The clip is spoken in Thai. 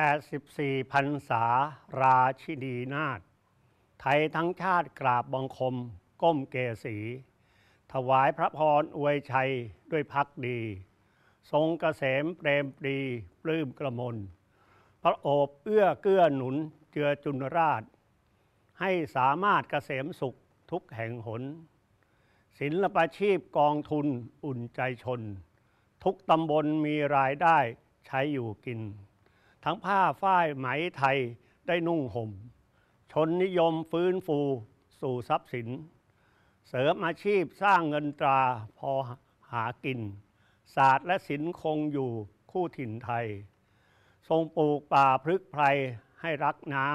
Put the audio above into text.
84พันษาราชินีนาฏไทยทั้งชาติกราบบังคม ก้ม เกศีถวายพระพร อวยชัย ด้วยพักดี ทรงกเกษม เปรมปรีปลื้มกระมนพระโอบเอื้อ เกื้อหนุนเจือจุน ราช ให้สามารถกเกษม สุข ทุกแห่งหนศิลปาชีพกองทุนอุ่นใจชน ทุกตำบลมีรายได้ใช้อยู่กินทั้งผ้าฝ้ายไหมไทยได้นุ่งห่ม ชนนิยมฟื้นฟูสู่ทรัพย์สิน เสริม อาชีพสร้างเงินตราพอหากิน ศาสตร์และศิลป์คงอยู่คู่ถิ่นไทย ทรงปลูกป่าพฤกไพรให้รักน้ำ